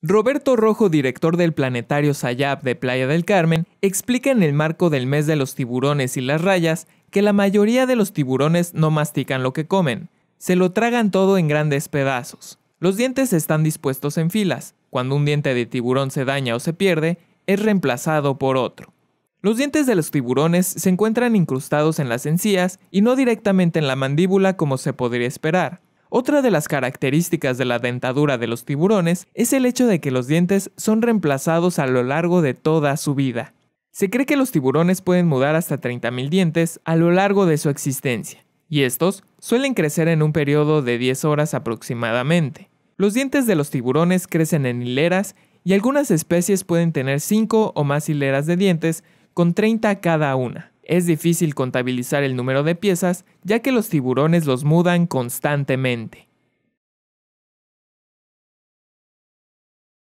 Roberto Rojo, director del Planetario Sayab de Playa del Carmen, explica en el marco del mes de los tiburones y las rayas que la mayoría de los tiburones no mastican lo que comen, se lo tragan todo en grandes pedazos. Los dientes están dispuestos en filas, cuando un diente de tiburón se daña o se pierde, es reemplazado por otro. Los dientes de los tiburones se encuentran incrustados en las encías y no directamente en la mandíbula como se podría esperar, otra de las características de la dentadura de los tiburones es el hecho de que los dientes son reemplazados a lo largo de toda su vida. Se cree que los tiburones pueden mudar hasta 30.000 dientes a lo largo de su existencia, y estos suelen crecer en un periodo de 10 horas aproximadamente. Los dientes de los tiburones crecen en hileras y algunas especies pueden tener 5 o más hileras de dientes con 30 cada una. Es difícil contabilizar el número de piezas ya que los tiburones los mudan constantemente.